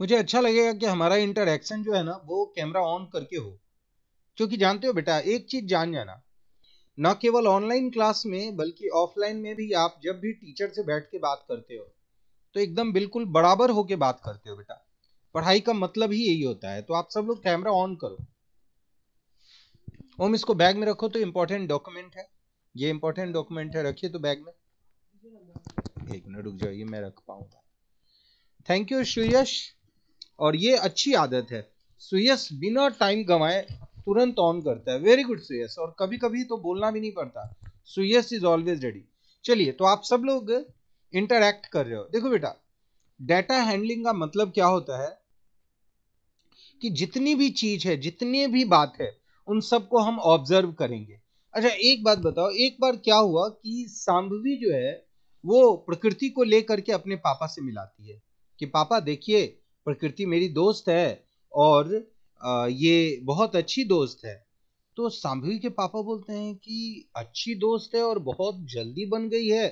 मुझे अच्छा लगेगा कि हमारा इंटरेक्शन जो है ना वो कैमरा ऑन करके हो क्योंकि जानते हो बेटा एक चीज़ जान जाना न केवल ऑनलाइन क्लास में बल्कि ऑफलाइन में भी आप जब भी टीचर से बैठ के बात करते हो तो एकदम बिल्कुल बराबर होके बात करते हो बेटा पढ़ाई का मतलब ही यही होता है तो आप सब लोग कैमरा ऑन करो ओम इसको बैग में रखो तो इम्पोर्टेंट डॉक्यूमेंट है ये इम्पोर्टेंट डॉक्यूमेंट है रखिए तो बैग में एक मिनट रुक जाइए मैं रख पाऊंगा थैंक यू श्रीयश और ये अच्छी आदत है सुयस बिना टाइम गंवाए तुरंत ऑन करता है वेरी गुड सुयस और कभी कभी तो बोलना भी नहीं पड़ता सुयस इज ऑलवेज रेडी चलिए तो आप सब लोग इंटरैक्ट कर रहे हो देखो बेटा डेटा हैंडलिंग का मतलब क्या होता है कि जितनी भी चीज है जितनी भी बात है उन सबको हम ऑब्जर्व करेंगे अच्छा एक बात बताओ एक बार क्या हुआ कि सांभवी जो है वो प्रकृति को लेकर के अपने पापा से मिलाती है कि पापा देखिए प्रकृति मेरी दोस्त है और ये बहुत अच्छी दोस्त है तो सांभवी के पापा बोलते हैं कि अच्छी दोस्त है और बहुत जल्दी बन गई है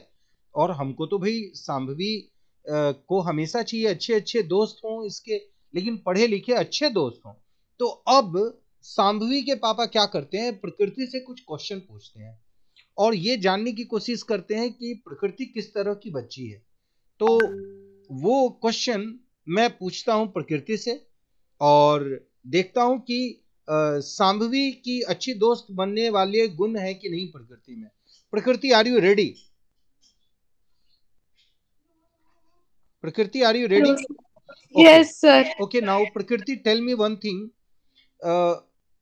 और हमको तो भाई सांभवी को हमेशा चाहिए अच्छे अच्छे दोस्त हों इसके लेकिन पढ़े लिखे अच्छे दोस्त हों तो अब सांभवी के पापा क्या करते हैं प्रकृति से कुछ क्वेश्चन पूछते हैं और ये जानने की कोशिश करते हैं कि प्रकृति किस तरह की बच्ची है तो वो क्वेश्चन मैं पूछता हूं प्रकृति से और देखता हूं कि सांभवी की अच्छी दोस्त बनने वाले गुण है कि नहीं प्रकृति में Prakriti are you ready Prakriti are you ready yes sir okay now Prakriti tell me one thing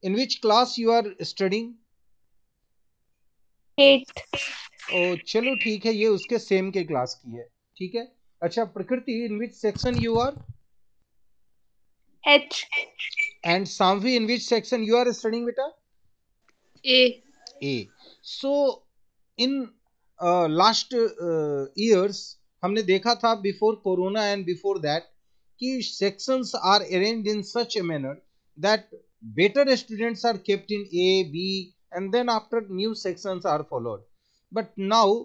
in which class you are studying oh चलो ठीक है ये उसके सेम के क्लास की है ठीक है अच्छा Prakriti in which section you are H and Saanvi in which section you are studying बेटा A A so in last years हमने देखा था before corona and before that कि sections are arranged in such a manner that better students are kept in A B and then after new sections are followed but now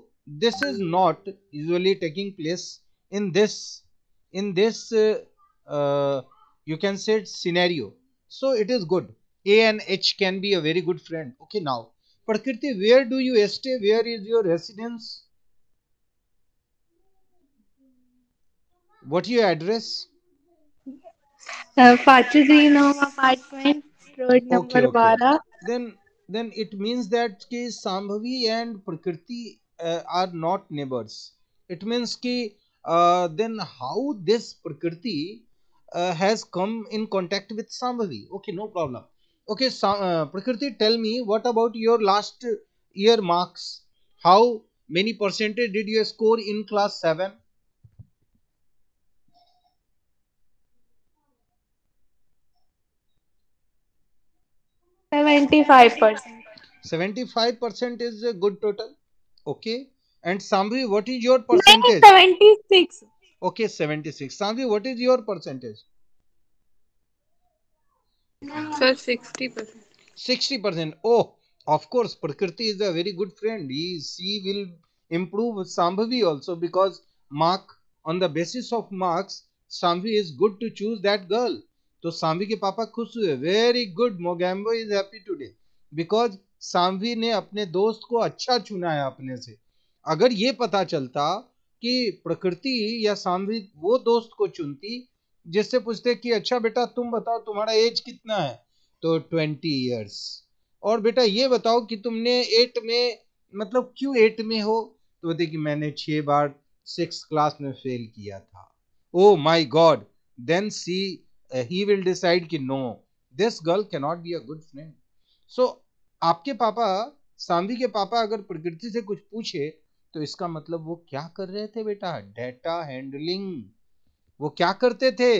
this is not usually taking place in this in this uh, uh, you can say scenario so it is good a and h can be a very good friend okay now prakriti where do you stay where is your residence what your address uh, apartment road number okay, okay. then then it means that ki sambhavi and prakriti uh, are not neighbors it means that uh, then how this Prakriti uh, has come in contact with Sambhavi? Okay, no problem. Okay, uh, Prakriti, tell me what about your last year marks? How many percentage did you score in class 7? Seventy-five percent. Seventy-five percent is a good total. Okay, and Sambhavi what is your percentage 76 okay 76 Sambhavi what is your percentage sir 60% 60% oh of course Prakriti is a very good friend he she will improve Sambhavi also because mark on the basis of marks Sambhavi is good to choose that girl तो सांभवी के पापा खुश हुए very good Mogambo is happy today because Sambhavi ने अपने दोस्त को अच्छा चुना है अपने से अगर ये पता चलता कि प्रकृति या सामविद वो दोस्त को चुनती जिससे पूछते कि अच्छा बेटा तुम बताओ तुम्हारा एज कितना है तो ट्वेंटी इयर्स और बेटा ये बताओ कि तुमने एट में मतलब क्यों एट में हो तो बोलते कि मैंने छः बार सिक्स क्लास में फेल किया था oh my god then she he will decide कि no this girl not be a good friend so आपके पापा सांवी के पापा अगर प्रकृति से कुछ पूछे तो इसका मतलब वो क्या कर रहे थे बेटा डेटा हैंडलिंग वो क्या करते थे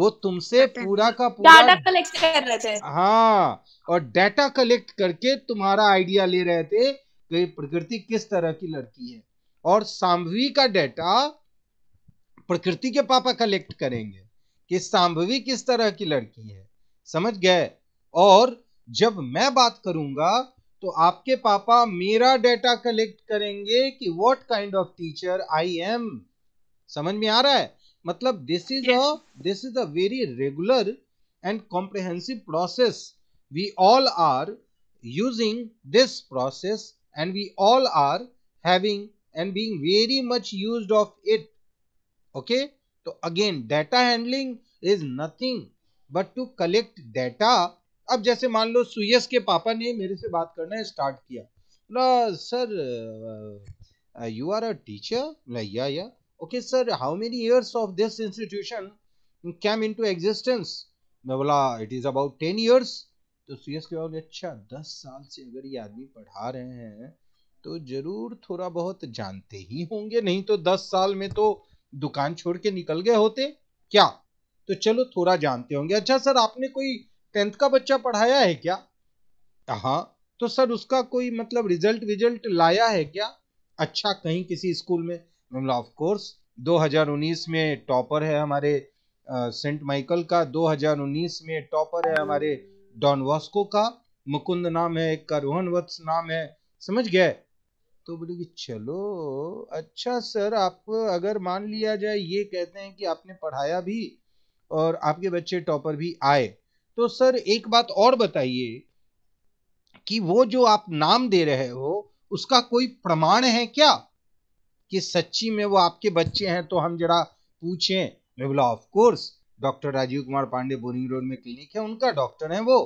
वो तुमसे पूरा का पूरा डाटा कलेक्ट कर रहे थे हाँ और डाटा कलेक्ट करके तुम्हारा आइडिया ले रहे थे कि प्रकृति किस तरह की लड़की है और सांभवी का डाटा प्रकृति के पापा कलेक्ट करेंगे कि सांभवी किस तरह की लड़की है समझ गए और जब मैं बात करूंगा तो आपके पापा मेरा डाटा कलेक्ट करेंगे कि what kind of teacher I am समझ में आ रहा है मतलब this is a this is a very regular and comprehensive process we all are using this process and we all are having and being very much used of it okay तो again data handling is nothing but to collect data अब जैसे मान लो सुयस के पापा ने मेरे से बात करना स्टार्ट किया बोला sir you are a teacher भैया या okay sir how many years of this institution came into existence मैं बोला it is about ten years तो सुयस के बोले अच्छा दस साल से अगर ये आदमी पढ़ा रहे हैं तो जरूर थोड़ा बहुत जानते ही होंगे नहीं तो दस साल में तो दुकान छोड़ के निकल गए होते क्या तो चलो थोड़ा जानते होंगे अच्छा सर आपने कोई टेंथ का बच्चा पढ़ाया है क्या हाँ तो सर उसका कोई मतलब रिजल्ट विजल्ट लाया है क्या अच्छा कहीं किसी स्कूल में मतलब ऑफ कोर्स 2019 में टॉपर है हमारे सेंट माइकल का 2019 में टॉपर है हमारे डॉन वॉस्को का मुकुंद नाम है एक का रोहन वत्स नाम है समझ गए तो बोले कि चलो अच्छा सर आप अगर मान लिया जाए ये कहते हैं कि आपने पढ़ाया भी और आपके बच्चे टॉपर भी आए तो सर एक बात और बताइए कि वो जो आप नाम दे रहे हो उसका कोई प्रमाण है क्या कि सच्ची में वो आपके बच्चे हैं तो हम जरा पूछें मैं बोला of course doctor Rajiv Kumar Pandey Boring Road में क्लिनिक है उनका डॉक्टर है वो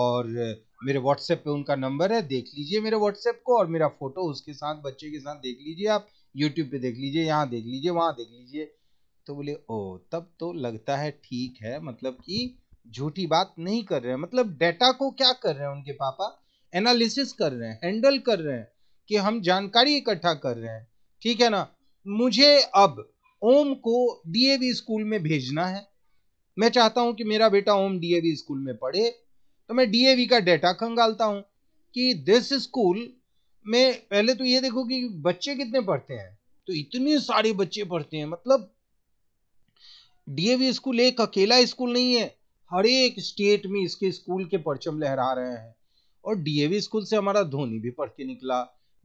और मेरे व्हाट्सएप पे उनका नंबर है देख लीजिए मेरे व्हाट्सएप को और मेरा फोटो उसके साथ बच्चे के साथ देख लीजिए आप यूट्यूब पे देख लीजिए यहाँ देख लीजिए वहाँ देख लीजिए तो बोले ओ तब तो लगता है ठीक है मतलब कि झूठी बात नहीं कर रहे हैं मतलब डेटा को क्या कर रहे हैं उनके पापा एनालिसिस कर रहे हैं हैंडल कर रहे हैं कि हम जानकारी इकट्ठा कर रहे हैं ठीक है ना मुझे अब ओम को डीएवी स्कूल में भेजना है मैं चाहता हूं कि मेरा बेटा ओम डीएवी स्कूल में पढ़े तो मैं डीएवी का डेटा खंगालता हूं कि दिस स्कूल में पहले तो ये देखो कि बच्चे कितने पढ़ते हैं तो इतने सारे बच्चे पढ़ते हैं मतलब डीएवी स्कूल एक अकेला स्कूल नहीं है हर एक स्टेट में इसके स्कूल के परचम लहरा रहे हैं और डीएवी स्कूल से हमारा धोनी भी पढ़ के निकला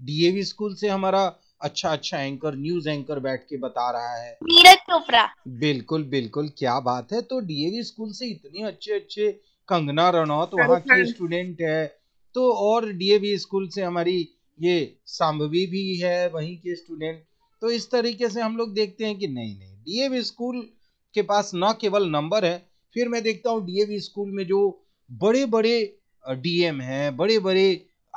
डीएवी स्कूल से हमारा अच्छा अच्छा एंकर न्यूज एंकर बैठ के बता रहा है नीरज चोपड़ा बिल्कुल बिल्कुल क्या बात है तो डीएवी स्कूल से इतने अच्छे अच्छे कंगना रनौत हाँ वहाँ के स्टूडेंट है तो और डीएवी स्कूल से हमारी ये सांभवी भी है वहीं के स्टूडेंट तो इस तरीके से हम लोग देखते हैं कि नहीं नहीं डीएवी स्कूल के पास न केवल नंबर है फिर मैं देखता हूँ डीएवी स्कूल में जो बड़े बड़े डीएम हैं बड़े बड़े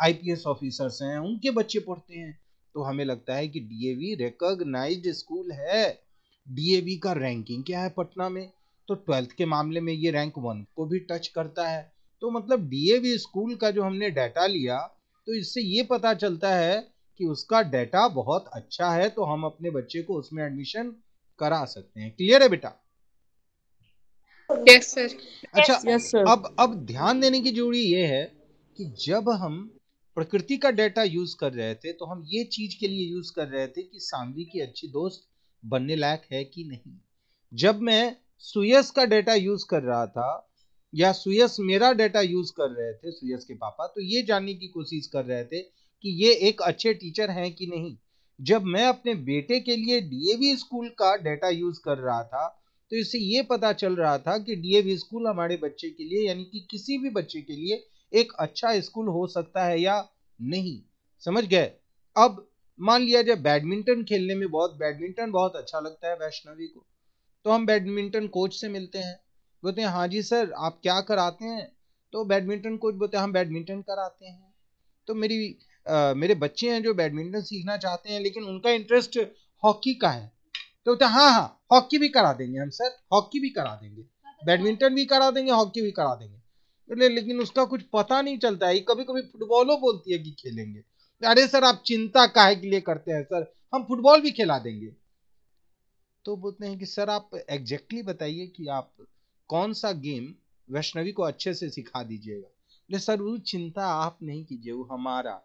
आईपीएस ऑफिसर्स हैं उनके बच्चे पढ़ते हैं तो हमें लगता है कि डीएवी रिकॉग्नाइज्ड स्कूल है डीएवी का रैंकिंग क्या है पटना में तो ट्वेल्थ के मामले में ये रैंक वन को भी टच करता है तो मतलब डीएवी स्कूल का जो हमने डाटा लिया तो इससे ये पता चलता है कि उसका डाटा बहुत अच्छा है तो हम अपने बच्चे को उसमें एडमिशन करा सकते हैं क्लियर है बेटा अच्छा अब अब ध्यान देने की जरूरी ये है कि जब हम प्रकृति का डेटा यूज कर रहे थे तो हम ये चीज के लिए यूज कर रहे थे कि सांवी की अच्छी दोस्त बनने लायक है कि नहीं जब मैं सुयस का डेटा यूज कर रहा था या सुयस मेरा डेटा यूज कर रहे थे सुयस के पापा तो ये जानने की कोशिश कर रहे थे कि ये एक अच्छे टीचर हैं कि नहीं जब मैं अपने बेटे के लिए डीएवी स्कूल का डेटा यूज कर रहा था तो इससे ये पता चल रहा था कि डीएवी स्कूल हमारे बच्चे के लिए यानी कि किसी भी बच्चे के लिए एक अच्छा स्कूल हो सकता है या नहीं समझ गए अब मान लिया जाए बैडमिंटन खेलने में बहुत बैडमिंटन बहुत अच्छा लगता है वैष्णवी को तो हम बैडमिंटन कोच से मिलते हैं बोलते हैं हाँ जी सर आप क्या कराते हैं तो बैडमिंटन कोच बोलते हैं हम बैडमिंटन कराते हैं तो मेरी आ, मेरे बच्चे हैं जो बैडमिंटन सीखना चाहते हैं लेकिन उनका इंटरेस्ट हॉकी का है तो बोलते हाँ हाँ हॉकी भी करा देंगे हम सर हॉकी भी करा देंगे बैडमिंटन भी करा देंगे हॉकी भी करा देंगे ले, लेकिन उसका कुछ पता नहीं चलता है कभी कभी फुटबॉलो बोलती है कि खेलेंगे अरे सर आप चिंता काहे के लिए करते हैं सर हम फुटबॉल भी खिला देंगे तो बोलते हैं कि सर आप एग्जैक्टली बताइए कि आप कौन सा गेम वैष्णवी को अच्छे से सिखा दीजिएगा बोले सर वो चिंता आप नहीं कीजिए वो हमारा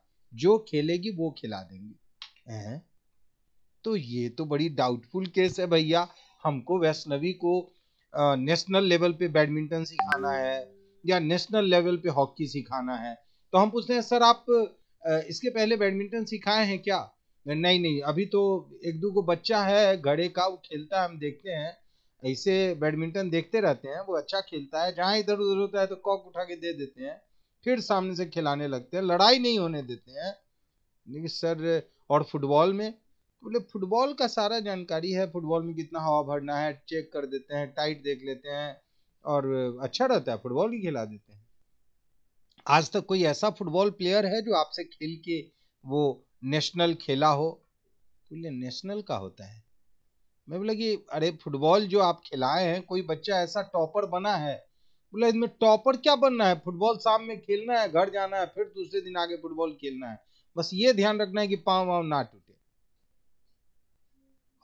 जो खेलेगी वो खिला देंगे तो ये तो बड़ी डाउटफुल केस है भैया हमको वैष्णवी को नेशनल लेवल पे बैडमिंटन सिखाना है या नेशनल लेवल पे हॉकी सिखाना है तो हम पूछते हैं सर आप इसके पहले बैडमिंटन सिखाए हैं क्या नहीं नहीं अभी तो एक दो को बच्चा है घड़े का वो खेलता है हम देखते हैं ऐसे बैडमिंटन देखते रहते हैं वो अच्छा खेलता है जहाँ इधर उधर होता है तो कॉक उठा के दे देते हैं फिर सामने से खिलाने लगते हैं लड़ाई नहीं होने देते हैं लेकिन सर और फुटबॉल में बोले मतलब फुटबॉल का सारा जानकारी है फुटबॉल में कितना हवा भरना है चेक कर देते हैं टाइट देख लेते हैं और अच्छा रहता है फुटबॉल ही खिला देते हैं आज तक कोई ऐसा फुटबॉल प्लेयर है जो आपसे खेल के वो नेशनल खेला हो बोले तो नेशनल का होता है मैं बोला कि अरे फुटबॉल जो आप खिलाए हैं कोई बच्चा ऐसा टॉपर बना है बोला इसमें टॉपर क्या बनना है फुटबॉल शाम में खेलना है घर जाना है फिर दूसरे दिन आगे फुटबॉल खेलना है बस ये ध्यान रखना है कि पाँव वाँव ना टूट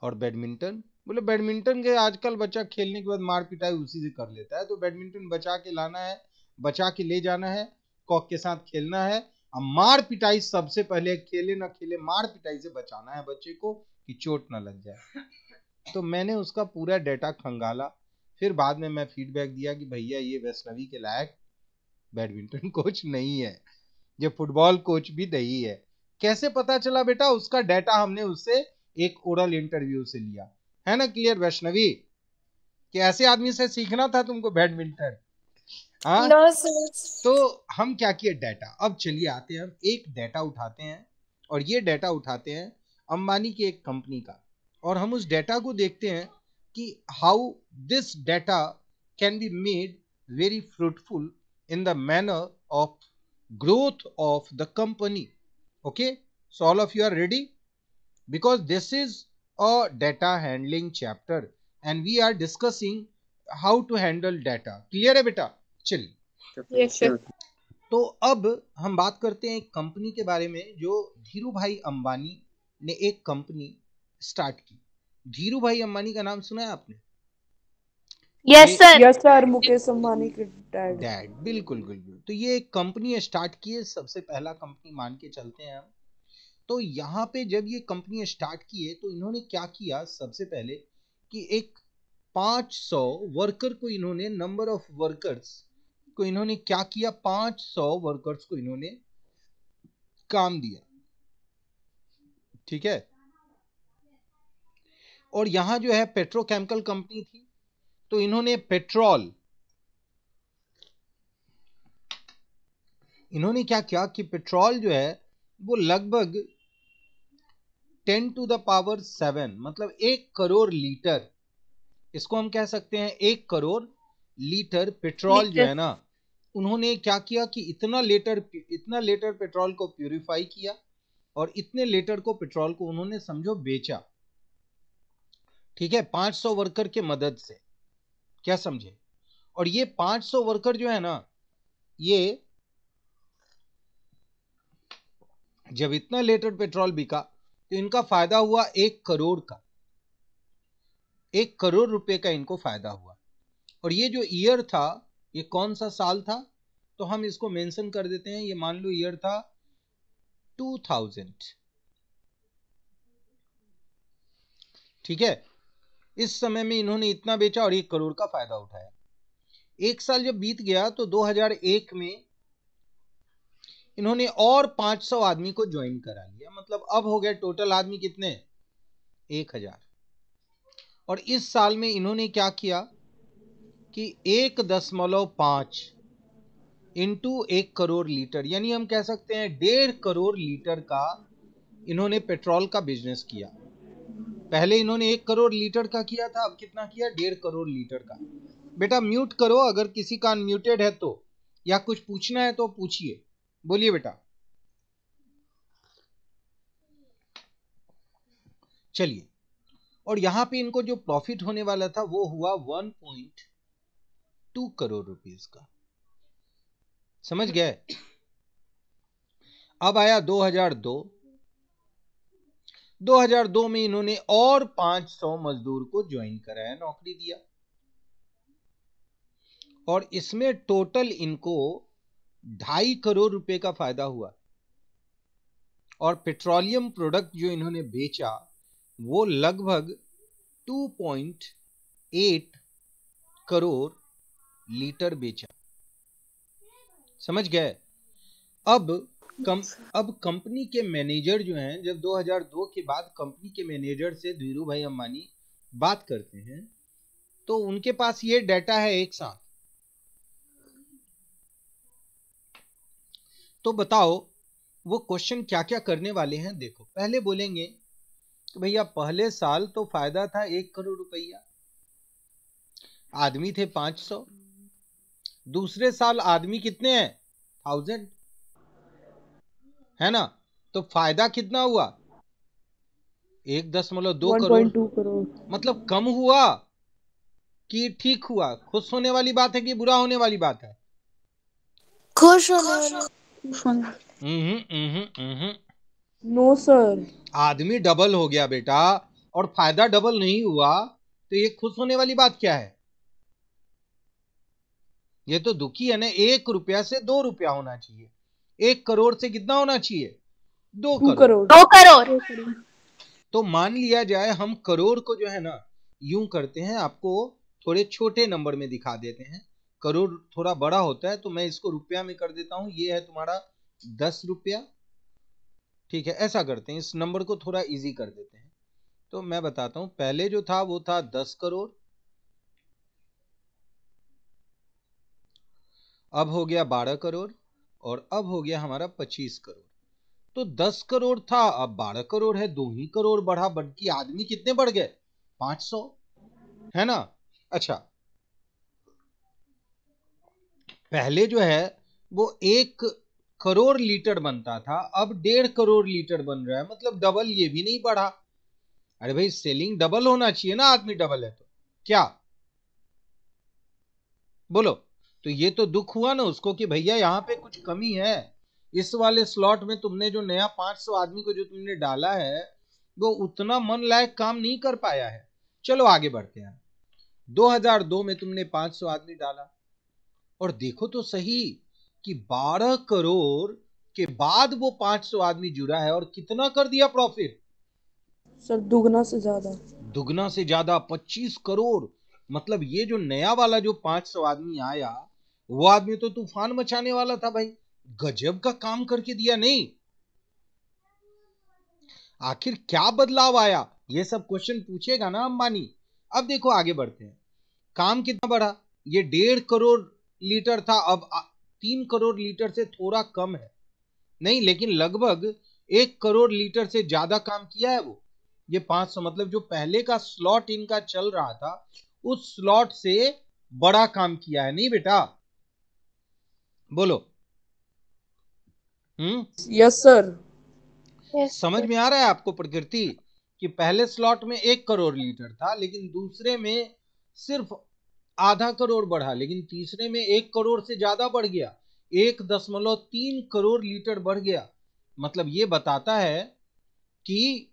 और बैडमिंटन बोले मतलब बैडमिंटन के आजकल बच्चा खेलने के बाद मार पिटाई उसी से कर लेता है तो बैडमिंटन बचा के लाना है बचा के ले जाना है कॉक के साथ खेलना है अब मार पिटाई सबसे पहले खेले ना खेले मार पिटाई से बचाना है बच्चे को कि चोट ना लग जाए तो मैंने उसका पूरा डेटा खंगाला फिर बाद में मैं फीडबैक दिया कि भैया ये वैष्णवी के लायक बैडमिंटन कोच नहीं है ये फुटबॉल कोच भी नहीं है कैसे पता चला बेटा उसका डाटा हमने उससे एक ओरल इंटरव्यू से लिया है ना क्लियर वैष्णवी कि ऐसे आदमी से सीखना था तुमको बैडमिंटन हाँ? no, तो हम क्या किए डेटा अब चलिए आते हैं हम एक डेटा उठाते हैं और ये डेटा उठाते हैं अंबानी की एक कंपनी का और हम उस डेटा को देखते हैं कि how this data can be made very fruitful in the manner of growth of the company okay so all of you are ready because this is a data handling chapter and we are discussing how to handle data clear hai beta chill yes, sir तो अब हम बात करते हैं एक company के बारे में जो धीरू भाई अंबानी ने एक कंपनी स्टार्ट की धीरू भाई अंबानी का नाम सुना है आपने yes sir yes sir Mukesh Ambani के डैड डैड बिल्कुल बिल्कुल तो ये एक कंपनी स्टार्ट की है सबसे पहला कंपनी मान के चलते हैं हम तो यहाँ पे जब ये कंपनी स्टार्ट की है तो इन्होंने क्या किया सबसे पहले कि एक 500 वर्कर को इन्होंने नंबर ऑफ वर्कर्स को इन्होंने क्या किया 500 वर्कर्स को इन्होंने काम दिया ठीक है और यहां जो है पेट्रोकेमिकल कंपनी थी तो इन्होंने पेट्रोल इन्होंने क्या किया कि पेट्रोल जो है वो लगभग ten to the power seven मतलब एक करोड़ लीटर इसको हम कह सकते हैं एक करोड़ लीटर पेट्रोल जो है ना उन्होंने क्या किया कि इतना लीटर इतना लीटर पेट्रोल को प्यूरिफाई किया और इतने लीटर को पेट्रोल को उन्होंने समझो बेचा ठीक है 500 वर्कर के मदद से क्या समझे और ये 500 वर्कर जो है ना ये जब इतना लीटर पेट्रोल बिका तो इनका फायदा हुआ एक करोड़ का एक करोड़ रुपए का इनको फायदा हुआ और ये जो ईयर था ये कौन सा साल था तो हम इसको मेंशन कर देते हैं ये मान लो ईयर था 2000 ठीक है इस समय में इन्होंने इतना बेचा और एक करोड़ का फायदा उठाया एक साल जब बीत गया तो 2001 में इन्होंने और 500 आदमी को ज्वाइन करा लिया मतलब अब हो गया टोटल आदमी कितने एक हजार और इस साल में इन्होंने क्या किया कि एक दशमलव पांच इंटू एक करोड़ लीटर यानी हम कह सकते हैं डेढ़ करोड़ लीटर का इन्होंने पेट्रोल का बिजनेस किया पहले इन्होंने एक करोड़ लीटर का किया था अब कितना किया डेढ़ करोड़ लीटर का बेटा म्यूट करो अगर किसी का अनम्यूटेड है तो या कुछ पूछना है तो पूछिए बोलिए बेटा चलिए और यहां पे इनको जो प्रॉफिट होने वाला था वो हुआ 1.2 करोड़ रुपीस का समझ गए अब आया 2002 2002 में इन्होंने और 500 मजदूर को ज्वाइन कराया नौकरी दिया और इसमें टोटल इनको ढाई करोड़ रुपए का फायदा हुआ और पेट्रोलियम प्रोडक्ट जो इन्होंने बेचा वो लगभग 2.8 करोड़ लीटर बेचा समझ गए अब कम अब कंपनी के मैनेजर जो हैं जब 2002 के बाद कंपनी के मैनेजर से धीरू भाई अंबानी बात करते हैं तो उनके पास ये डाटा है एक साथ तो बताओ वो क्वेश्चन क्या क्या करने वाले हैं देखो पहले बोलेंगे कि भैया पहले साल तो फायदा था एक करोड़ रुपया आदमी थे पांच सौ दूसरे साल आदमी कितने हैं थाउजेंड है ना तो फायदा कितना हुआ एक दशमलव दो करोड़।, करोड़ मतलब कम हुआ कि ठीक हुआ खुश होने वाली बात है कि बुरा होने वाली बात है खुश होने वाली नो हम्म, सर हम्म, हम्म। आदमी डबल हो गया बेटा और फायदा डबल नहीं हुआ तो ये खुश होने वाली बात क्या है ये तो दुखी है ना एक रुपया से दो रुपया होना चाहिए एक करोड़ से कितना होना चाहिए दो करोड़।, करोड़ दो करोड़ तो मान लिया जाए हम करोड़ को जो है ना यूं करते हैं आपको थोड़े छोटे नंबर में दिखा देते हैं करोड़ थोड़ा बड़ा होता है तो मैं इसको रुपया में कर देता हूँ ये है तुम्हारा दस रुपया ठीक है ऐसा करते हैं इस नंबर को थोड़ा इजी कर देते हैं तो मैं बताता हूँ पहले जो था वो था दस करोड़ अब हो गया बारह करोड़ और अब हो गया हमारा पच्चीस करोड़ तो दस करोड़ था अब बारह करोड़ है दो ही करोड़ बढ़ा बढ़ आदमी कितने बढ़ गए पांच सौ है ना अच्छा पहले जो है वो एक करोड़ लीटर बनता था अब डेढ़ करोड़ लीटर बन रहा है मतलब डबल ये भी नहीं बढ़ा अरे भाई सेलिंग डबल होना चाहिए ना आदमी डबल है तो क्या बोलो तो ये तो दुख हुआ ना उसको कि भैया यहाँ पे कुछ कमी है इस वाले स्लॉट में तुमने जो नया 500 आदमी को जो तुमने डाला है वो उतना मन लायक काम नहीं कर पाया है चलो आगे बढ़ते हैं 2002 में तुमने 500 आदमी डाला और देखो तो सही कि 12 करोड़ के बाद वो 500 आदमी जुड़ा है और कितना कर दिया प्रॉफिट सर दुगना से ज्यादा दुगना से ज्यादा 25 करोड़ मतलब ये जो नया वाला जो 500 आदमी आया वो आदमी तो तूफान मचाने वाला था भाई गजब का काम करके दिया नहीं आखिर क्या बदलाव आया ये सब क्वेश्चन पूछेगा ना अंबानी अब देखो आगे बढ़ते हैं काम कितना बढ़ा ये डेढ़ करोड़ लीटर था अब तीन करोड़ लीटर से थोड़ा कम है नहीं लेकिन लगभग एक करोड़ लीटर से ज्यादा काम किया है वो ये पांच सौ मतलब जो पहले का स्लॉट इनका चल रहा था उस स्लॉट से बड़ा काम किया है नहीं बेटा बोलो हम्म यस सर समझ में आ रहा है आपको प्रकृति कि पहले स्लॉट में एक करोड़ लीटर था लेकिन दूसरे में सिर्फ आधा करोड़ बढ़ा लेकिन तीसरे में एक करोड़ से ज्यादा बढ़ गया एक दशमलव तीन करोड़ लीटर बढ़ गया मतलब ये बताता है कि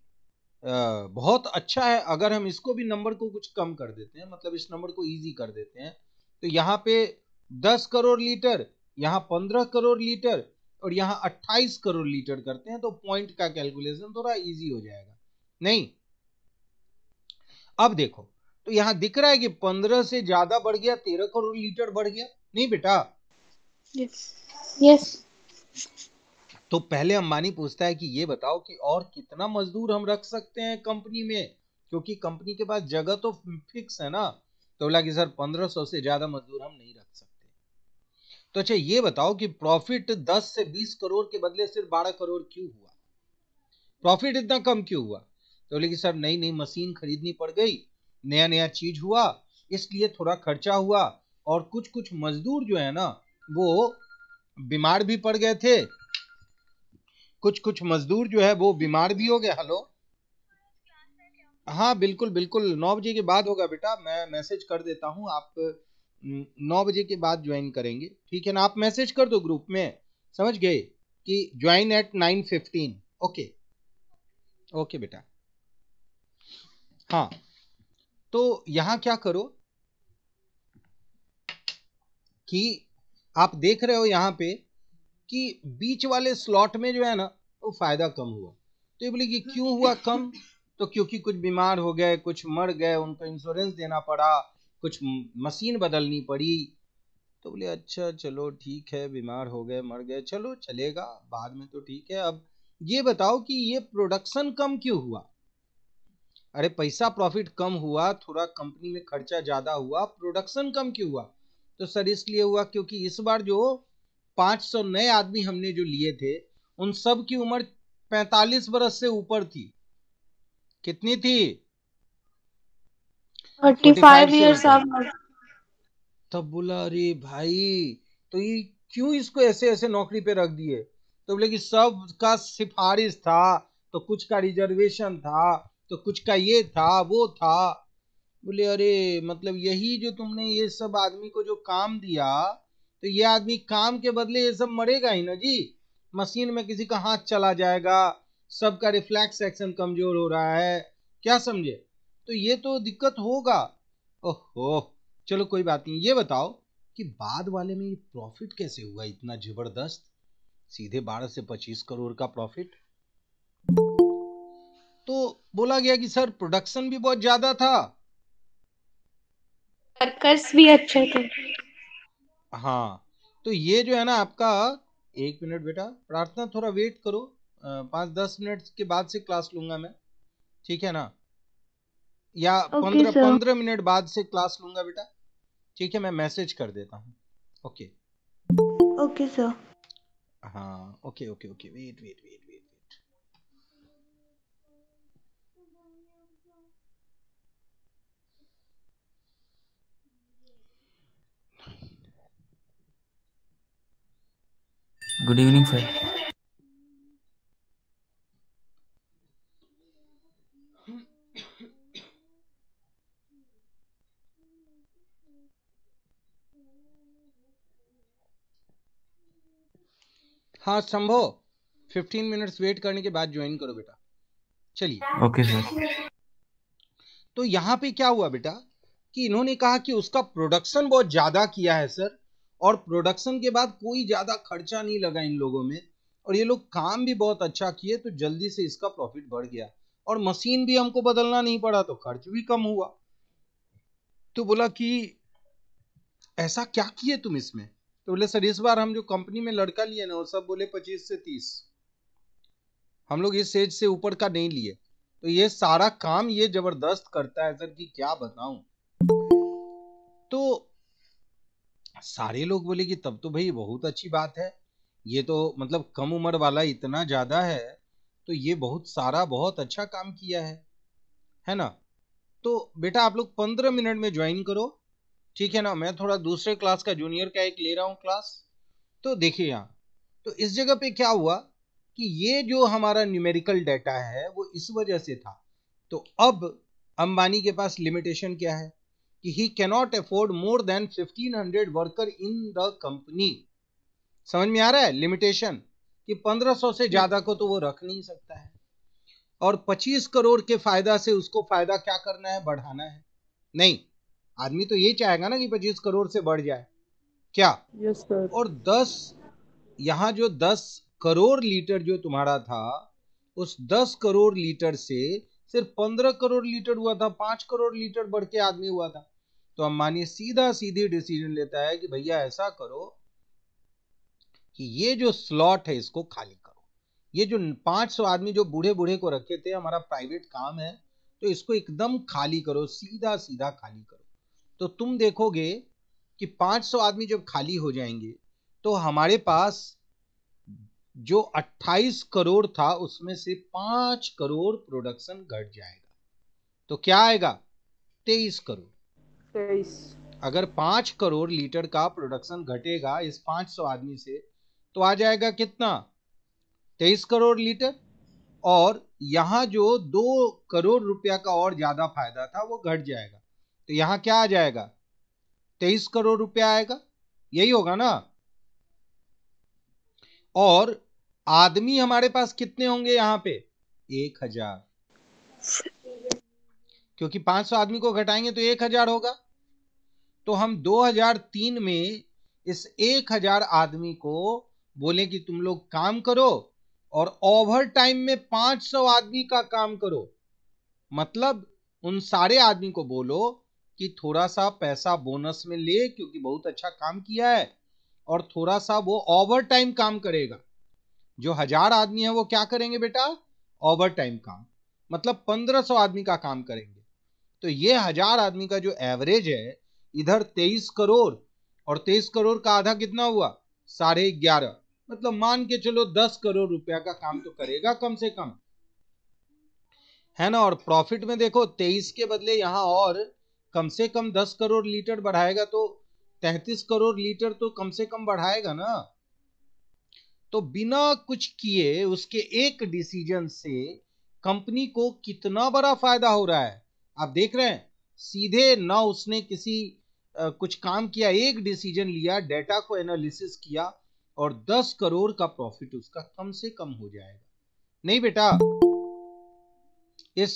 बहुत अच्छा है अगर हम इसको भी नंबर को कुछ कम कर देते हैं मतलब इस नंबर को इजी कर देते हैं तो यहाँ पे दस करोड़ लीटर यहाँ पंद्रह करोड़ लीटर और यहाँ अट्ठाईस करोड़ लीटर करते हैं तो पॉइंट का कैलकुलेशन थोड़ा इजी हो जाएगा नहीं अब देखो तो यहाँ दिख रहा है कि पंद्रह से ज्यादा बढ़ गया तेरह करोड़ लीटर बढ़ गया नहीं बेटा यस तो पहले अंबानी पूछता है कि ये बताओ कि और कितना मजदूर हम रख सकते हैं कंपनी में क्योंकि कंपनी के पास जगह तो फिक्स है ना तो बोला कि सर पंद्रह सौ से ज्यादा मजदूर हम नहीं रख सकते तो अच्छा ये बताओ कि प्रॉफिट दस से बीस करोड़ के बदले सिर्फ बारह करोड़ क्यों हुआ प्रॉफिट इतना कम क्यों हुआ तो बोले कि सर नई नई मशीन खरीदनी पड़ गई नया नया चीज हुआ इसलिए थोड़ा खर्चा हुआ और कुछ कुछ मजदूर जो है ना वो बीमार भी पड़ गए थे कुछ कुछ मजदूर जो है वो बीमार भी हो गए हेलो हाँ बिल्कुल बिल्कुल नौ बजे के बाद होगा बेटा मैं मैसेज कर देता हूँ आप नौ बजे के बाद ज्वाइन करेंगे ठीक है ना आप मैसेज कर दो ग्रुप में समझ गए कि join eight nine fifteen okay okay बेटा हाँ तो यहां क्या करो कि आप देख रहे हो यहां पे कि बीच वाले स्लॉट में जो है ना वो फायदा कम हुआ तो ये बोले कि क्यों हुआ कम तो क्योंकि कुछ बीमार हो गए कुछ मर गए उनको इंश्योरेंस देना पड़ा कुछ मशीन बदलनी पड़ी तो बोले अच्छा चलो ठीक है बीमार हो गए मर गए चलो चलेगा बाद में तो ठीक है अब ये बताओ कि ये प्रोडक्शन कम क्यों हुआ अरे पैसा प्रॉफिट कम हुआ थोड़ा कंपनी में खर्चा ज़्यादा हुआ प्रोडक्शन कम क्यों हुआ तो सर इसलिए हुआ क्योंकि इस बार जो 500 नए आदमी हमने जो लिए थे उन सब की उम्र 45 बरस से ऊपर थी कितनी थी 45 तब बोला अरे भाई तो ये क्यों इसको ऐसे ऐसे नौकरी पे रख दिए तो बोले कि सब का सिफारिश था तो कुछ का रिजर्वेशन था तो कुछ का ये था वो था बोले अरे मतलब यही जो तुमने ये सब आदमी को जो काम दिया तो ये आदमी काम के बदले ये सब मरेगा ही ना जी मशीन में किसी का हाथ चला जाएगा सबका रिफ्लैक्स एक्शन कमजोर हो रहा है क्या समझे तो ये तो दिक्कत होगा ओहो चलो कोई बात नहीं ये बताओ कि बाद वाले में ये प्रॉफिट कैसे हुआ इतना जबरदस्त सीधे बारह से पच्चीस करोड़ का प्रॉफिट तो बोला गया कि सर प्रोडक्शन भी बहुत ज्यादा था वर्कर्स भी अच्छे थे हाँ तो ये जो है ना आपका एक मिनट बेटा प्रार्थना थोड़ा वेट करो पांच दस मिनट के बाद से क्लास लूंगा मैं ठीक है ना या पंद्रह okay, पंद्रह मिनट बाद से क्लास लूंगा बेटा ठीक है मैं मैसेज कर देता हूँ ओके ओके सर हाँ okay okay okay wait wait wait good evening sir हाँ संभो फिफ्टीन मिनट्स वेट करने के बाद ज्वाइन करो बेटा चलिए ओके सर तो यहाँ पे क्या हुआ बेटा कि इन्होंने कहा कि उसका प्रोडक्शन बहुत ज्यादा किया है सर और प्रोडक्शन के बाद कोई ज़्यादा खर्चा नहीं लगा इन लोगों में और ये लोग काम भी बहुत अच्छा किए तो जल्दी से इसका प्रॉफिट बढ़ गया और मशीन भी हमको बदलना नहीं पड़ा तो खर्च भी कम हुआ तो बोला कि ऐसा क्या किए तुम इसमें तो बोले सर इस बार हम जो कंपनी में लड़का लिए ना वो सब बोले पच्चीस से तीस हम लोग इस एज से ऊपर का नहीं लिए तो ये सारा काम ये जबरदस्त करता है सर कि क्या बताऊं तो सारे लोग बोले कि तब तो भाई बहुत अच्छी बात है ये तो मतलब कम उम्र वाला इतना ज़्यादा है तो ये बहुत सारा बहुत अच्छा काम किया है है ना तो बेटा आप लोग पंद्रह मिनट में ज्वाइन करो ठीक है ना मैं थोड़ा दूसरे क्लास का जूनियर का एक ले रहा हूँ क्लास तो देखिए यहाँ तो इस जगह पे क्या हुआ कि ये जो हमारा न्यूमेरिकल डाटा है वो इस वजह से था तो अब अंबानी के पास लिमिटेशन क्या है कि he cannot afford more than 1500 worker in the company समझ में आ रहा है लिमिटेशन कि 1500 से ज्यादा को तो वो रख नहीं सकता है और 25 करोड़ के फायदा से उसको फायदा क्या करना है बढ़ाना है नहीं आदमी तो ये चाहेगा ना कि 25 करोड़ से बढ़ जाए क्या yes, sir. और 10 यहां जो 10 करोड़ लीटर जो तुम्हारा था उस 10 करोड़ लीटर से सिर्फ पंद्रह करोड़ लीटर हुआ था पांच करोड़ लीटर बढ़ के आदमी हुआ था तो अंबानी सीधा सीधी डिसीजन लेता है कि भैया ऐसा करो कि ये जो स्लॉट है इसको खाली करो ये जो 500 आदमी जो बूढ़े बूढ़े को रखे थे हमारा प्राइवेट काम है तो इसको एकदम खाली करो सीधा सीधा खाली करो तो तुम देखोगे कि 500 आदमी जब खाली हो जाएंगे तो हमारे पास जो 28 करोड़ था उसमें से 5 करोड़ प्रोडक्शन घट जाएगा तो क्या आएगा 23 करोड़ तेईस अगर पांच करोड़ लीटर का प्रोडक्शन घटेगा इस पांच सौ आदमी से तो आ जाएगा कितना तेईस करोड़ लीटर और यहाँ जो दो करोड़ रुपया का और ज्यादा फायदा था वो घट जाएगा तो यहाँ क्या आ जाएगा तेईस करोड़ रुपया आएगा यही होगा ना और आदमी हमारे पास कितने होंगे यहाँ पे एक हजार क्योंकि 500 आदमी को घटाएंगे तो 1000 होगा तो हम 2003 में इस 1000 आदमी को बोले कि तुम लोग काम करो और ओवर टाइम में 500 आदमी का काम करो मतलब उन सारे आदमी को बोलो कि थोड़ा सा पैसा बोनस में ले क्योंकि बहुत अच्छा काम किया है और थोड़ा सा वो ओवर टाइम काम करेगा जो हजार आदमी है वो क्या करेंगे बेटा ओवर टाइम काम मतलब पंद्रह सौ आदमी का काम करेंगे तो ये हजार आदमी का जो एवरेज है इधर तेईस करोड़ और तेईस करोड़ का आधा कितना हुआ साढ़े ग्यारह मतलब मान के चलो दस करोड़ रुपया का काम तो करेगा कम से कम है ना और प्रॉफिट में देखो तेईस के बदले यहाँ और कम से कम दस करोड़ लीटर बढ़ाएगा तो तैतीस करोड़ लीटर तो कम से कम बढ़ाएगा ना तो बिना कुछ किए उसके एक डिसीजन से कंपनी को कितना बड़ा फायदा हो रहा है आप देख रहे हैं सीधे ना उसने किसी आ, कुछ काम किया एक डिसीजन लिया डेटा को एनालिसिस किया और 10 करोड़ का प्रॉफिट उसका कम से कम हो जाएगा नहीं बेटा इस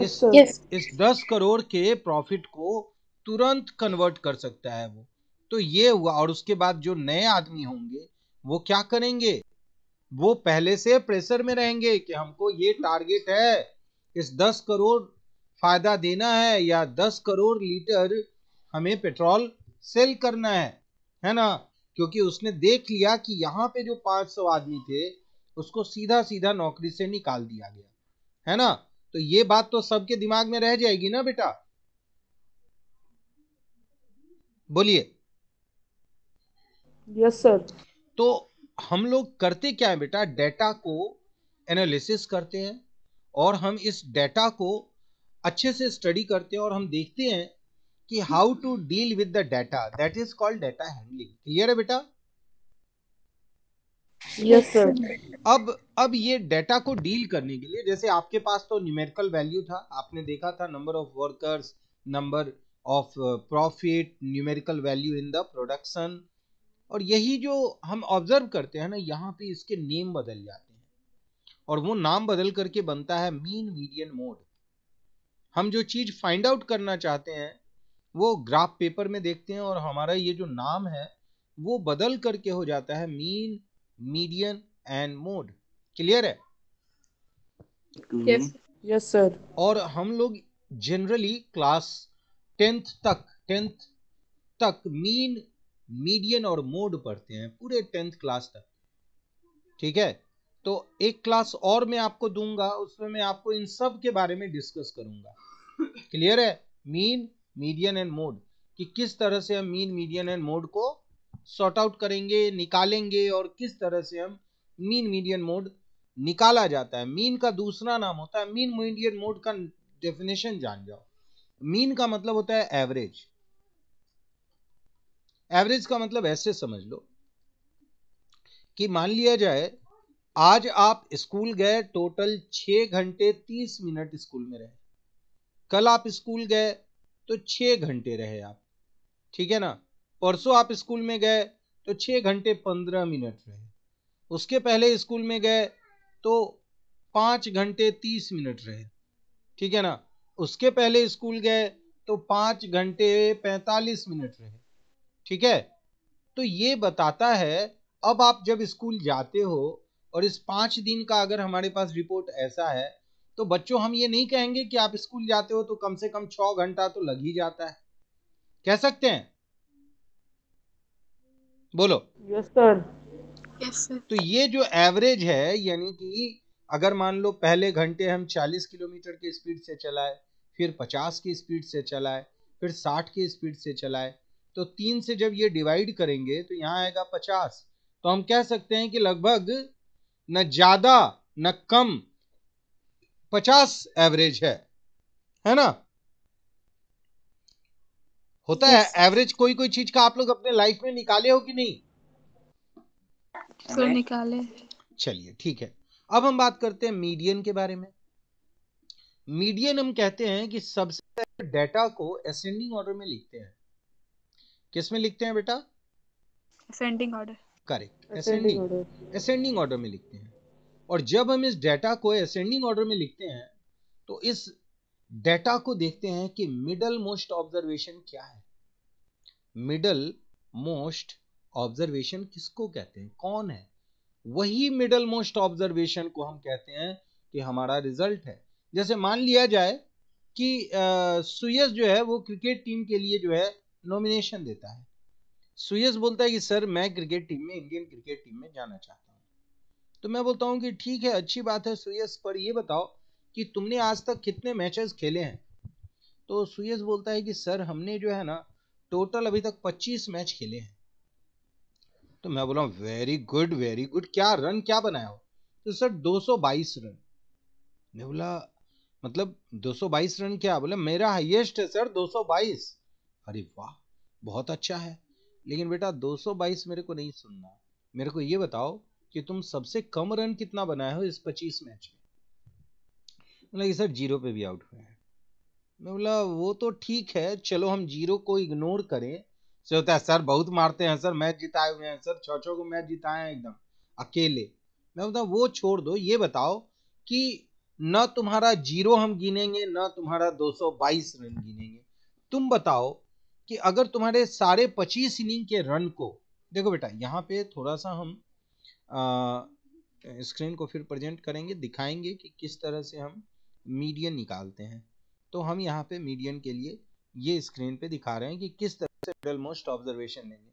इस yes. इस दस करोड़ के प्रॉफिट को तुरंत कन्वर्ट कर सकता है वो तो ये हुआ और उसके बाद जो नए आदमी होंगे वो क्या करेंगे वो पहले से प्रेशर में रहेंगे कि हमको ये टारगेट है इस दस करोड़ फायदा देना है या दस करोड़ लीटर हमें पेट्रोल सेल करना है है ना क्योंकि उसने देख लिया कि यहाँ पे जो पांच सौ आदमी थे उसको सीधा सीधा नौकरी से निकाल दिया गया है ना तो ये बात तो सबके दिमाग में रह जाएगी ना बेटा बोलिए यस सर तो हम लोग करते क्या है बेटा डेटा को एनालिसिस करते हैं और हम इस डेटा को अच्छे से स्टडी करते हैं और हम देखते हैं कि how to deal with the data that is called data handling clear है बेटा यस सर अब अब ये डाटा को डील करने के लिए जैसे आपके पास तो न्यूमेरिकल वैल्यू था आपने देखा था number of workers number of profit numerical value in the production और यही जो हम ऑब्जर्व करते हैं ना यहाँ पे इसके नेम बदल जाते हैं और वो नाम बदल करके बनता है मीन मीडियन मोड हम जो चीज़ फाइंड आउट करना चाहते हैं वो ग्राफ पेपर में देखते हैं और हमारा ये जो नाम है वो बदल करके हो जाता है mean median and mode clear है यस यस सर और हम लोग जनरली क्लास टेंथ तक टेंथ तक मीन मीडियन और मोड पढ़ते हैं पूरे टेंथ क्लास तक ठीक है तो एक क्लास और मैं आपको दूंगा उसमें मैं आपको इन सब के बारे में डिस्कस करूंगा क्लियर है मीन मीडियन एंड मोड कि किस तरह से हम मीन मीडियन एंड मोड को सॉर्ट आउट करेंगे निकालेंगे और किस तरह से हम मीन मीडियन मोड निकाला जाता है मीन का दूसरा नाम होता है मीन मीडियन मोड का डेफिनेशन जान जाओ मीन का मतलब होता है एवरेज एवरेज का मतलब ऐसे समझ लो कि मान लिया जाए आज आप स्कूल गए टोटल छः घंटे तीस मिनट स्कूल में रहे कल आप स्कूल गए तो छः घंटे रहे आप ठीक है ना परसों आप स्कूल में गए तो छः घंटे पंद्रह मिनट रहे उसके पहले स्कूल में गए तो पाँच घंटे तीस मिनट रहे ठीक है ना उसके पहले स्कूल गए तो पाँच घंटे पैंतालीस मिनट रहे ठीक है तो ये बताता है अब आप जब स्कूल जाते हो और इस पाँच दिन का अगर हमारे पास रिपोर्ट ऐसा है तो बच्चों हम ये नहीं कहेंगे कि आप स्कूल जाते हो तो कम से कम छः घंटा तो लग ही जाता है कह सकते हैं बोलो यस सर यस तो ये जो एवरेज है यानी कि अगर मान लो पहले घंटे हम 40 किलोमीटर की स्पीड से चलाए फिर 50 की स्पीड से चलाए फिर 60 की स्पीड से चलाए तो तीन से जब ये डिवाइड करेंगे तो यहाँ आएगा 50 तो हम कह सकते हैं कि लगभग न ज़्यादा न कम पचास एवरेज है है ना होता yes. है एवरेज कोई कोई चीज का आप लोग अपने लाइफ में निकाले हो कि नहीं तो निकाले चलिए ठीक है अब हम बात करते हैं मीडियन के बारे में मीडियन हम कहते हैं कि सबसे पहले डेटा को असेंडिंग ऑर्डर में लिखते हैं किस में लिखते हैं बेटा ascending order correct ascending ascending order में लिखते हैं और जब हम इस डेटा को असेंडिंग ऑर्डर में लिखते हैं तो इस डेटा को देखते हैं कि मिडल मोस्ट ऑब्जर्वेशन क्या है मिडल मोस्ट ऑब्जर्वेशन किसको कहते हैं कौन है वही मिडल मोस्ट ऑब्जर्वेशन को हम कहते हैं कि हमारा रिजल्ट है जैसे मान लिया जाए कि सुयस जो है वो क्रिकेट टीम के लिए जो है नॉमिनेशन देता है सुयस बोलता है कि सर मैं क्रिकेट टीम में इंडियन क्रिकेट टीम में जाना चाहता हूँ तो मैं बोलता हूँ कि ठीक है अच्छी बात है सुयस पर यह बताओ कि तुमने आज तक कितने मैचेस खेले हैं तो सुयस बोलता है कि सर हमने जो है ना टोटल अभी तक 25 मैच खेले हैं तो मैं बोला वेरी गुड वेरी गुड क्या रन क्या बनाया हो तो सर 222 रन मैं बोला मतलब 222 रन क्या बोला मेरा हाईएस्ट है सर 222 अरे वाह बहुत अच्छा है लेकिन बेटा 222 मेरे को नहीं सुनना मेरे को ये बताओ कि तुम सबसे कम रन कितना बनाए हो इस 25 मैच में बोला सर जीरो पे भी आउट हुए हैं मैं बोला वो तो ठीक है चलो हम जीरो को इग्नोर करें से होता है सर बहुत मारते हैं सर मैच जिताए हुए हैं सर छो छो को मैच जिताए हैं एकदम अकेले मैं बोलता वो छोड़ दो ये बताओ कि न तुम्हारा जीरो हम गिनेंगे न तुम्हारा 222 रन गिनेंगे तुम बताओ कि अगर तुम्हारे सारे पच्चीस इनिंग के रन को देखो बेटा यहाँ पे थोड़ा सा हम स्क्रीन को फिर प्रेजेंट करेंगे दिखाएंगे कि किस तरह से हम मीडियन निकालते हैं तो हम यहाँ पे मीडियन के लिए ये स्क्रीन पे दिखा रहे हैं कि किस तरह से मिडल मोस्ट ऑब्जर्वेशन लेंगे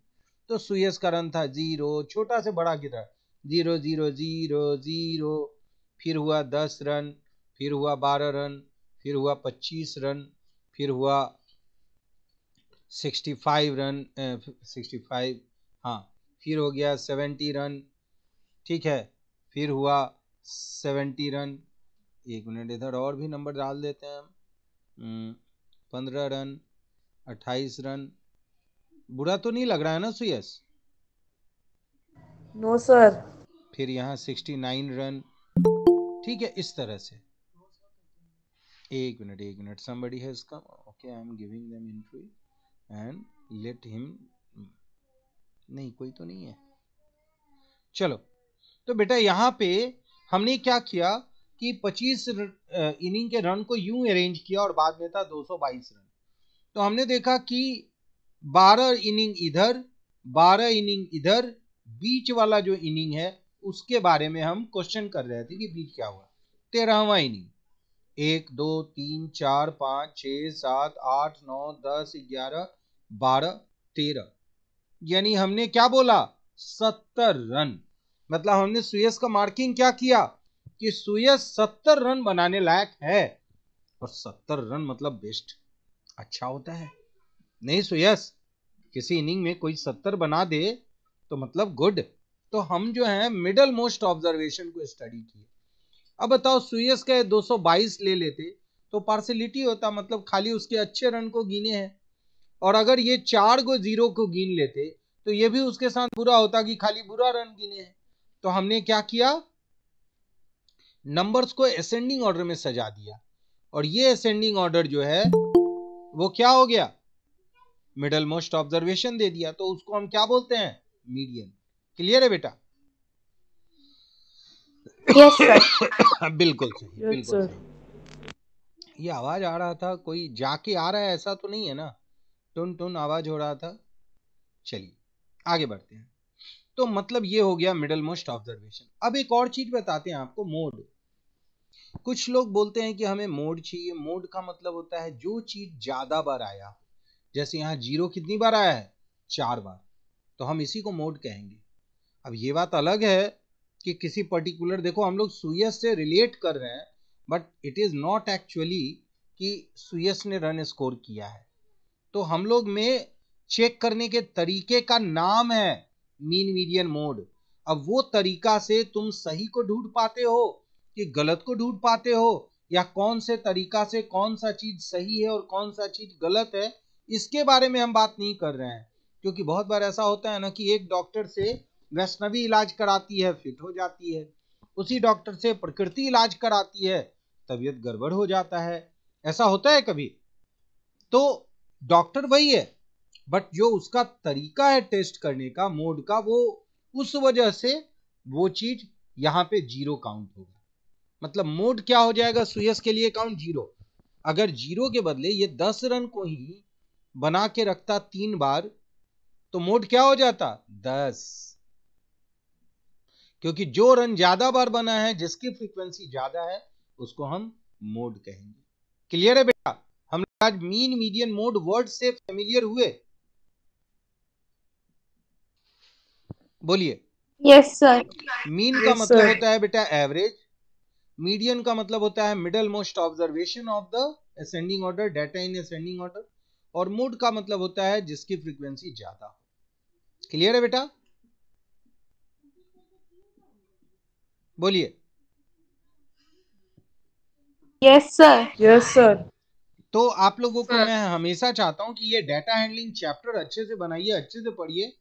तो सुयस का रन था जीरो छोटा से बड़ा किधर जीरो जीरो जीरो जीरो फिर हुआ दस रन फिर हुआ बारह रन फिर हुआ पच्चीस रन फिर हुआ sixty five run sixty five हाँ फिर हो गया सेवेंटी रन ठीक है फिर हुआ सेवेंटी रन एक मिनट इधर और भी नंबर डाल देते हैं हम हम्म, पंद्रह रन अट्ठाईस रन बुरा तो नहीं लग रहा है ना सुयस नो सर फिर यहाँ सिक्सटी नाइन रन ठीक है इस तरह से एक मिनट एक मिनट समबड़ी है इसका okay I am giving them entry and let him नहीं कोई तो नहीं है चलो तो बेटा यहाँ पे हमने क्या किया कि 25 इनिंग के रन को यूं अरेंज किया और बाद में था 222 रन तो हमने देखा कि 12 इनिंग इधर 12 इनिंग इधर बीच वाला जो इनिंग है उसके बारे में हम क्वेश्चन कर रहे थे कि बीच क्या हुआ तेरहवा इनिंग एक दो तीन चार पाँच छ सात आठ नौ दस ग्यारह बारह तेरह यानी हमने क्या बोला सत्तर रन मतलब हमने सुयस का मार्किंग क्या किया कि सुयस सत्तर रन बनाने लायक है और सत्तर रन मतलब बेस्ट अच्छा होता है नहीं सुयस किसी इनिंग में कोई सत्तर बना दे तो मतलब गुड तो हम जो है मिडल मोस्ट ऑब्जर्वेशन को स्टडी किए अब बताओ सुयस का बाईस ले लेते तो पार्सिलिटी होता मतलब खाली उसके अच्छे रन को गिने हैं और अगर ये चार को जीरो को गिन लेते तो ये भी उसके साथ बुरा होता कि खाली बुरा रन गिने हैं तो हमने क्या किया नंबर्स को असेंडिंग ऑर्डर में सजा दिया और ये असेंडिंग ऑर्डर जो है वो क्या हो गया मिडल मोस्ट ऑब्जर्वेशन दे दिया तो उसको हम क्या बोलते हैं मीडियम क्लियर है बेटा यस सर बिल्कुल सही बिल्कुल ये आवाज आ रहा था कोई जाके आ रहा है ऐसा तो नहीं है ना टुन टुन आवाज हो रहा था चलिए आगे बढ़ते हैं तो मतलब ये हो गया मिडल मोस्ट ऑब्जर्वेशन अब एक और चीज बताते हैं आपको मोड कुछ लोग बोलते हैं कि हमें मोड चाहिए मोड का मतलब होता है जो चीज ज्यादा बार आया जैसे यहाँ जीरो कितनी बार आया है चार बार तो हम इसी को मोड कहेंगे अब ये बात अलग है कि किसी पर्टिकुलर देखो हम लोग सुयस से रिलेट कर रहे हैं but it is not actually कि सुयस ने रन स्कोर किया है तो हम लोग में चेक करने के तरीके का नाम है मीन मीडियन मोड अब वो तरीका से तुम सही को ढूंढ पाते हो कि गलत को ढूंढ पाते हो या कौन से तरीका से कौन सा चीज सही है और कौन सा चीज गलत है इसके बारे में हम बात नहीं कर रहे हैं क्योंकि बहुत बार ऐसा होता है ना कि एक डॉक्टर से वैष्णवी इलाज कराती है फिट हो जाती है उसी डॉक्टर से प्रकृति इलाज कराती है तबीयत गड़बड़ हो जाता है ऐसा होता है कभी तो डॉक्टर वही है बट जो उसका तरीका है टेस्ट करने का मोड का वो उस वजह से वो चीज यहाँ पे जीरो काउंट होगा मतलब मोड क्या हो जाएगा सुयस के लिए काउंट जीरो अगर जीरो के बदले ये दस रन को ही बना के रखता तीन बार तो मोड क्या हो जाता दस क्योंकि जो रन ज्यादा बार बना है जिसकी फ्रीक्वेंसी ज्यादा है उसको हम मोड कहेंगे क्लियर है बेटा हम आज मीन मीडियन मोड वर्ड से फेमिलियर हुए बोलिए यस सर मीन का मतलब sir. होता है बेटा एवरेज मीडियन का मतलब होता है middle most observation of the ascending order data in ascending order और मोड का मतलब होता है जिसकी फ्रीक्वेंसी ज्यादा हो क्लियर है बेटा बोलिए यस सर यस सर तो आप लोगों को मैं हमेशा चाहता हूँ कि ये डाटा हैंडलिंग चैप्टर अच्छे से बनाइए अच्छे से पढ़िए